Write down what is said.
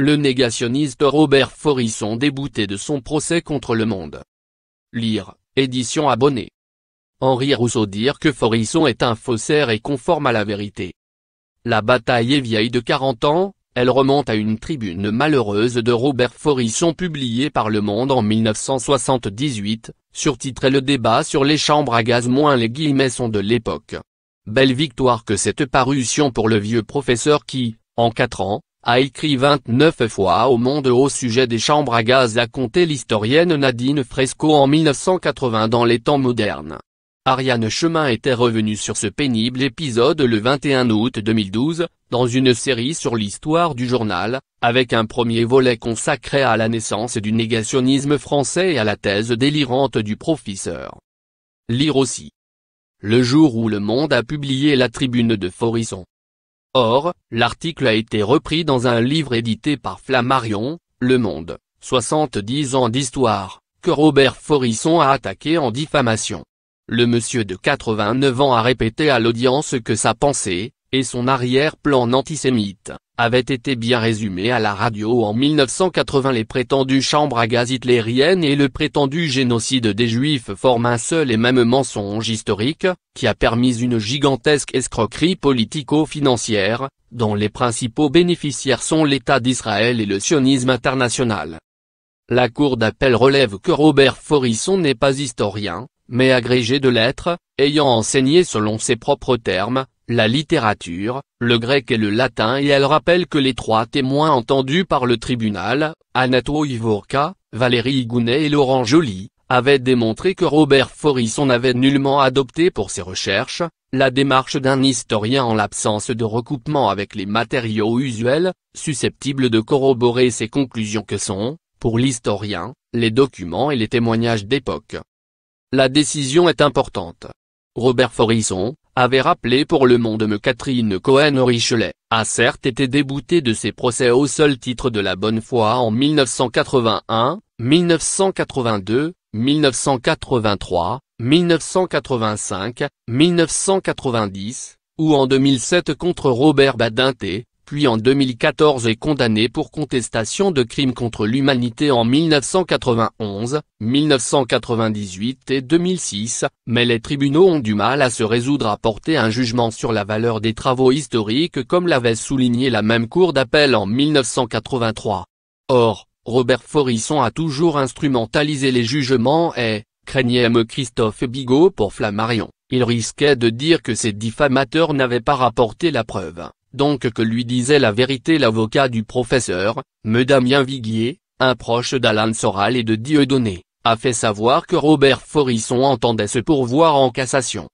le négationniste Robert Forisson débouté de son procès contre Le Monde. Lire, édition abonnée. Henri Rousseau dire que Forisson est un faussaire et conforme à la vérité. La bataille est vieille de 40 ans, elle remonte à une tribune malheureuse de Robert Forisson publiée par Le Monde en 1978, surtitrée Le débat sur les chambres à gaz moins les guillemets sont de l'époque. Belle victoire que cette parution pour le vieux professeur qui, en quatre ans, a écrit 29 fois au Monde au sujet des chambres à gaz a compté l'historienne Nadine Fresco en 1980 dans les temps modernes. Ariane Chemin était revenue sur ce pénible épisode le 21 août 2012, dans une série sur l'histoire du journal, avec un premier volet consacré à la naissance du négationnisme français et à la thèse délirante du professeur. Lire aussi. Le jour où Le Monde a publié la tribune de Forisson, Or, l'article a été repris dans un livre édité par Flammarion, Le Monde, 70 ans d'histoire, que Robert Forisson a attaqué en diffamation. Le monsieur de 89 ans a répété à l'audience que sa pensée, et son arrière-plan antisémite, avait été bien résumé à la radio en 1980 les prétendues chambres à gaz hitlériennes et le prétendu génocide des juifs forment un seul et même mensonge historique, qui a permis une gigantesque escroquerie politico-financière, dont les principaux bénéficiaires sont l'État d'Israël et le sionisme international. La Cour d'appel relève que Robert Forisson n'est pas historien, mais agrégé de lettres, ayant enseigné selon ses propres termes, la littérature, le grec et le latin et elle rappelle que les trois témoins entendus par le tribunal, Anato Ivorka, Valérie Gounet et Laurent Joly, avaient démontré que Robert Forisson avait nullement adopté pour ses recherches, la démarche d'un historien en l'absence de recoupement avec les matériaux usuels, susceptibles de corroborer ses conclusions que sont, pour l'historien, les documents et les témoignages d'époque. La décision est importante. Robert Forisson, avait rappelé pour Le Monde me Catherine Cohen Richelet, a certes été déboutée de ses procès au seul titre de la bonne foi en 1981, 1982, 1983, 1985, 1990, ou en 2007 contre Robert Badinté puis en 2014 est condamné pour contestation de crimes contre l'humanité en 1991, 1998 et 2006, mais les tribunaux ont du mal à se résoudre à porter un jugement sur la valeur des travaux historiques comme l'avait souligné la même cour d'appel en 1983. Or, Robert Forisson a toujours instrumentalisé les jugements et, craignait M. Christophe Bigot pour Flammarion, il risquait de dire que ces diffamateurs n'avaient pas rapporté la preuve donc que lui disait la vérité l'avocat du professeur, me Damien Viguier, un proche d'Alain Soral et de Dieudonné, a fait savoir que Robert Forisson entendait se pourvoir en cassation.